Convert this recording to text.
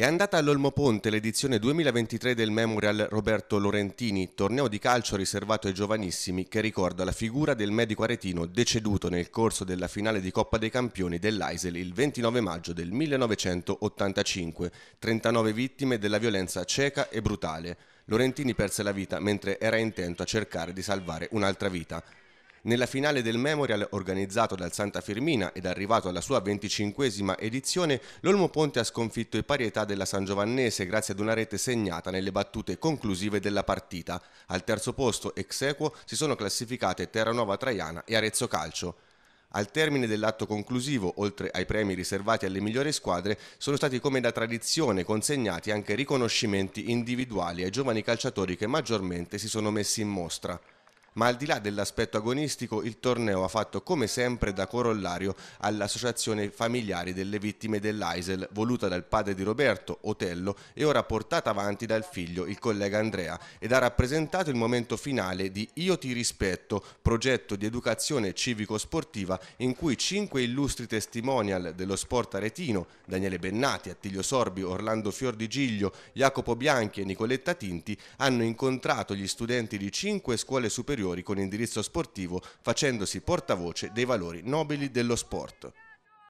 È andata all'Olmo Ponte l'edizione 2023 del Memorial Roberto Lorentini, torneo di calcio riservato ai giovanissimi che ricorda la figura del medico aretino deceduto nel corso della finale di Coppa dei Campioni dell'Aisel il 29 maggio del 1985, 39 vittime della violenza cieca e brutale. Lorentini perse la vita mentre era intento a cercare di salvare un'altra vita. Nella finale del Memorial organizzato dal Santa Firmina ed arrivato alla sua venticinquesima edizione, l'Olmo Ponte ha sconfitto i parietà della San Giovannese grazie ad una rete segnata nelle battute conclusive della partita. Al terzo posto ex equo si sono classificate Terranova Traiana e Arezzo Calcio. Al termine dell'atto conclusivo, oltre ai premi riservati alle migliori squadre, sono stati come da tradizione consegnati anche riconoscimenti individuali ai giovani calciatori che maggiormente si sono messi in mostra. Ma al di là dell'aspetto agonistico, il torneo ha fatto come sempre da corollario all'associazione familiari delle vittime dell'AISEL, voluta dal padre di Roberto, Otello, e ora portata avanti dal figlio, il collega Andrea, ed ha rappresentato il momento finale di Io ti rispetto, progetto di educazione civico-sportiva in cui cinque illustri testimonial dello sport aretino, Daniele Bennati, Attilio Sorbi, Orlando Fiordigiglio, Jacopo Bianchi e Nicoletta Tinti, hanno incontrato gli studenti di cinque scuole superiori superiori con indirizzo sportivo facendosi portavoce dei valori nobili dello sport.